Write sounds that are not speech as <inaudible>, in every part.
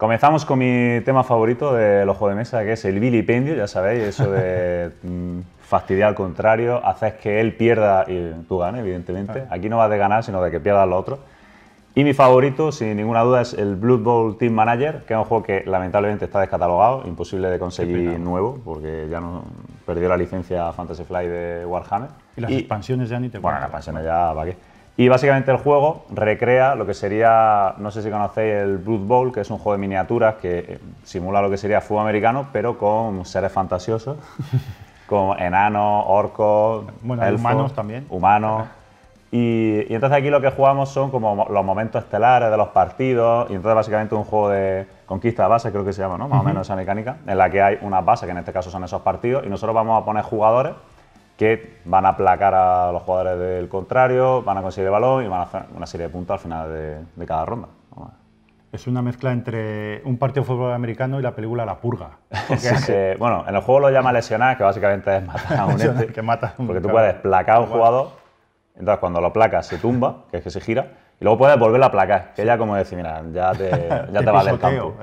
Comenzamos con mi tema favorito del ojo de mesa, que es el vilipendio, ya sabéis, eso de <laughs> mm, fastidiar al contrario, haces que él pierda y tú ganes, evidentemente. Ah. Aquí no va de ganar, sino de que pierdas lo otro. Y mi favorito, sin ninguna duda, es el Blood Bowl Team Manager, que es un juego que lamentablemente está descatalogado, imposible de conseguir nuevo, porque ya no perdió la licencia Fantasy Fly de Warhammer. Y las expansiones ya ni te Bueno, las expansiones ya, ¿para qué? Y básicamente el juego recrea lo que sería, no sé si conocéis el Blood Bowl, que es un juego de miniaturas que eh, simula lo que sería fútbol americano, pero con seres fantasiosos, <laughs> como enanos, orcos, humanos también. Humanos. Y, entonces aquí lo que jugamos son como los momentos estelares de los partidos, y entonces básicamente un juego de conquista de bases, creo que se llama, ¿no? Más o menos esa mecánica, en la que hay una base que en este caso son esos partidos, y nosotros vamos a poner jugadores que van a aplacar a los jugadores del contrario, van a conseguir el balón y van a hacer una serie de puntos al final de, cada ronda. Es una mezcla entre un partido de fútbol americano y la película La Purga. <laughs> Bueno, en el juego lo llama lesionar, que básicamente es matar a un niño. que mata un Porque tú puedes placar a un jugador, entonces cuando lo placas se tumba, que es que se gira, y luego puedes volver a placar, que ya como decir, mira, ya te, <laughs> ya vale el campo.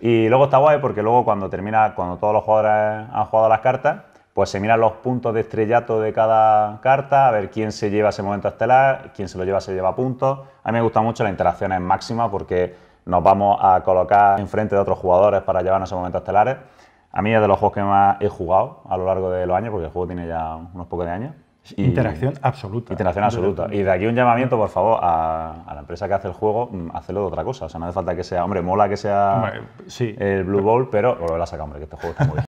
Y luego está guay porque luego cuando termina, cuando todos los jugadores han jugado las cartas, pues se miran los puntos de estrellato de cada carta, a ver quién se lleva ese momento estelar, quién se lo lleva se lleva puntos. A mí me gusta mucho la interacción en máxima porque nos vamos a colocar enfrente de otros jugadores para llevarnos esos momentos estelares. A mí es de los juegos que más he jugado a lo largo de los años, porque el juego tiene ya unos pocos de años. interacción absoluta. Interacción absoluta. Y de aquí un llamamiento, por favor, a, la empresa que hace el juego, mm, hacerlo de otra cosa. O sea, no hace falta que sea, hombre, mola que sea el Blue Ball, pero lo la sacar, hombre, que este juego está muy bien.